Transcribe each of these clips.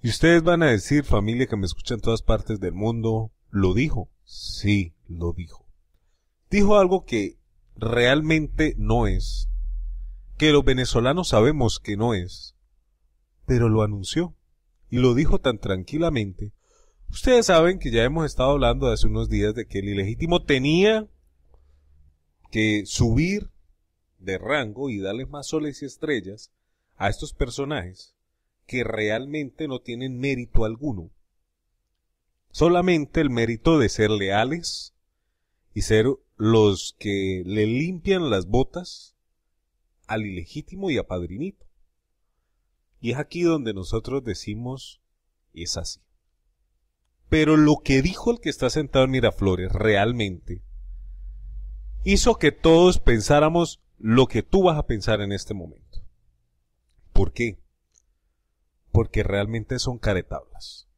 Y ustedes van a decir, familia que me escucha en todas partes del mundo, ¿lo dijo? Sí, lo dijo. Dijo algo que realmente no es, que los venezolanos sabemos que no es, pero lo anunció y lo dijo tan tranquilamente. Ustedes saben que ya hemos estado hablando hace unos días de que el ilegítimo tenía que subir de rango y darles más soles y estrellas a estos personajes que realmente no tienen mérito alguno. Solamente el mérito de ser leales y ser los que le limpian las botas al ilegítimo y a padrinito. Y es aquí donde nosotros decimos es así. Pero lo que dijo el que está sentado en Miraflores realmente hizo que todos pensáramos lo que tú vas a pensar en este momento. ¿Por qué? porque realmente son caretablas.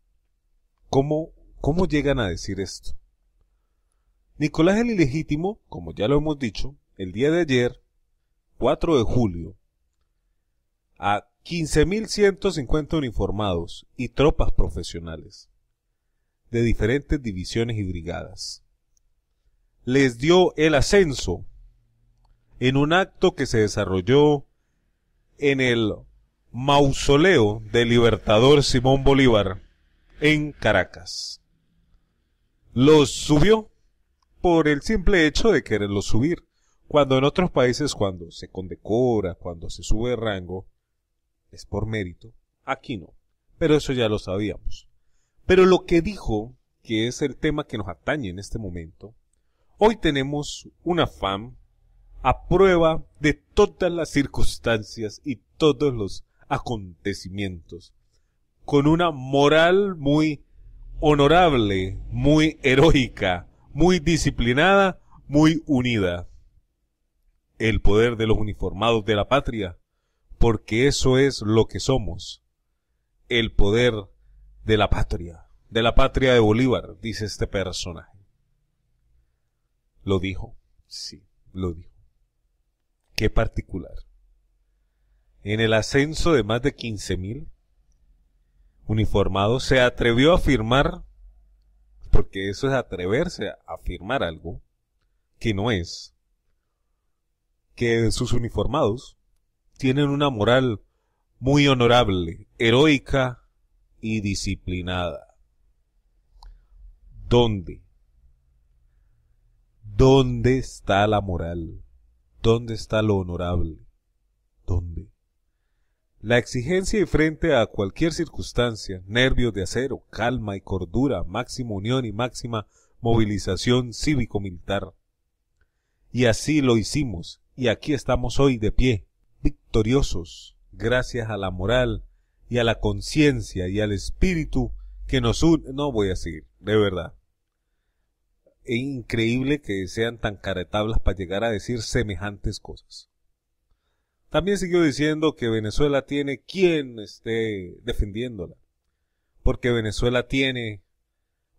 ¿Cómo, cómo llegan a decir esto? Nicolás el Ilegítimo, como ya lo hemos dicho, el día de ayer, 4 de julio, a 15.150 uniformados y tropas profesionales de diferentes divisiones y brigadas. Les dio el ascenso en un acto que se desarrolló en el Mausoleo del Libertador Simón Bolívar en Caracas. Los subió por el simple hecho de quererlo subir, cuando en otros países cuando se condecora, cuando se sube rango, es por mérito, aquí no, pero eso ya lo sabíamos. Pero lo que dijo, que es el tema que nos atañe en este momento, hoy tenemos una fam a prueba de todas las circunstancias y todos los acontecimientos, con una moral muy honorable, muy heroica, muy disciplinada, muy unida. El poder de los uniformados de la patria, porque eso es lo que somos. El poder de la patria, de la patria de Bolívar, dice este personaje. Lo dijo, sí, lo dijo. Qué particular en el ascenso de más de 15.000 uniformados, se atrevió a afirmar, porque eso es atreverse a afirmar algo que no es, que sus uniformados tienen una moral muy honorable, heroica y disciplinada. ¿Dónde? ¿Dónde está la moral? ¿Dónde está lo honorable? La exigencia y frente a cualquier circunstancia, nervios de acero, calma y cordura, máxima unión y máxima movilización cívico-militar. Y así lo hicimos, y aquí estamos hoy de pie, victoriosos, gracias a la moral y a la conciencia y al espíritu que nos une. No voy a seguir, de verdad. Es increíble que sean tan caretablas para llegar a decir semejantes cosas. También siguió diciendo que Venezuela tiene quien esté defendiéndola. Porque Venezuela tiene,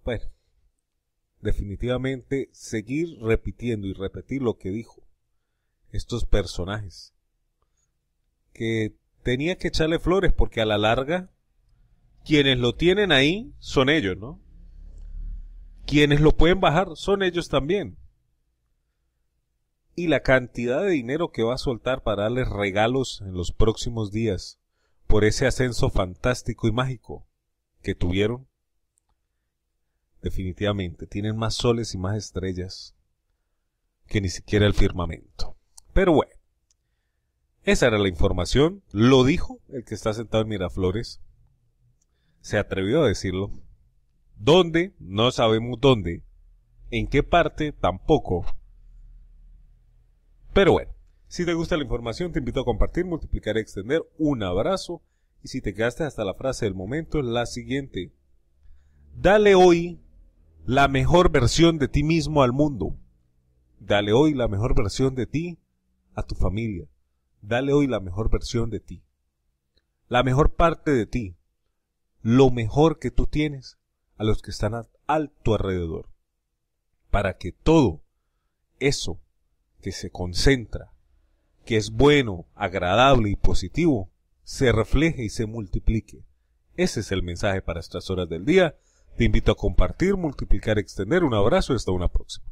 bueno, definitivamente seguir repitiendo y repetir lo que dijo estos personajes. Que tenía que echarle flores porque a la larga quienes lo tienen ahí son ellos, ¿no? Quienes lo pueden bajar son ellos también y la cantidad de dinero que va a soltar para darles regalos en los próximos días por ese ascenso fantástico y mágico que tuvieron. Definitivamente, tienen más soles y más estrellas que ni siquiera el firmamento. Pero bueno, esa era la información, lo dijo el que está sentado en Miraflores, se atrevió a decirlo. ¿Dónde? No sabemos dónde. ¿En qué parte? Tampoco. Pero bueno, si te gusta la información, te invito a compartir, multiplicar y extender. Un abrazo. Y si te quedaste hasta la frase del momento, es la siguiente. Dale hoy la mejor versión de ti mismo al mundo. Dale hoy la mejor versión de ti a tu familia. Dale hoy la mejor versión de ti. La mejor parte de ti. Lo mejor que tú tienes a los que están a, a tu alrededor. Para que todo eso que se concentra, que es bueno, agradable y positivo, se refleje y se multiplique. Ese es el mensaje para estas horas del día. Te invito a compartir, multiplicar, extender. Un abrazo y hasta una próxima.